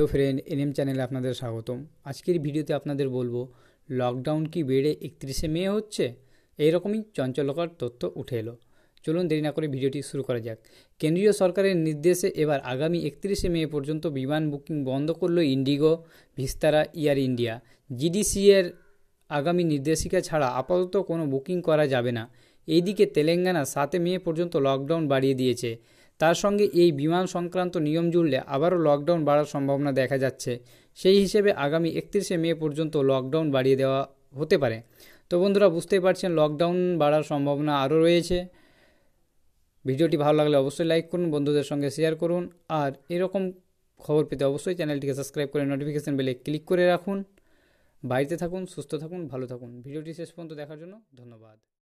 hello friend NM চ্যানেলে আপনাদের স্বাগতম আজকের ভিডিওতে আপনাদের বলবো লকডাউন কি বেড়ে একত্রিশে মে হচ্ছে এইরকমই চঞ্চলকর তথ্য উঠে এলো চলুন দেরি না করে ভিডিওটি শুরু করা যাক কেন্দ্রীয় সরকারের নির্দেশে এবার আগামী একত্রিশে মে পর্যন্ত বিমান বুকিং বন্ধ করল ইন্ডিগো ভিস্তারা ইয়ার ইন্ডিয়া জিডিসিএর আগামী নির্দেশিকা ছাড়া আপাতত কোনো বুকিং করা যাবে না এইদিকে তেলেঙ্গানা সাতে মে পর্যন্ত লকডাউন বাড়িয়ে দিয়েছে তার সঙ্গে এই বিমান সংক্রান্ত নিয়ম জুড়লে আবারও লকডাউন বাড়ার সম্ভাবনা দেখা যাচ্ছে সেই হিসেবে আগামী একত্রিশে মে পর্যন্ত লকডাউন বাড়িয়ে দেওয়া হতে পারে তো বন্ধুরা বুঝতেই পারছেন লকডাউন বাড়ার সম্ভাবনা আরও রয়েছে ভিডিওটি ভালো লাগলে অবশ্যই লাইক করুন বন্ধুদের সঙ্গে শেয়ার করুন আর এরকম খবর পেতে অবশ্যই চ্যানেলটিকে সাবস্ক্রাইব করে নোটিফিকেশান বেলে ক্লিক করে রাখুন বাড়িতে থাকুন সুস্থ থাকুন ভালো থাকুন ভিডিওটি শেষ পর্যন্ত দেখার জন্য ধন্যবাদ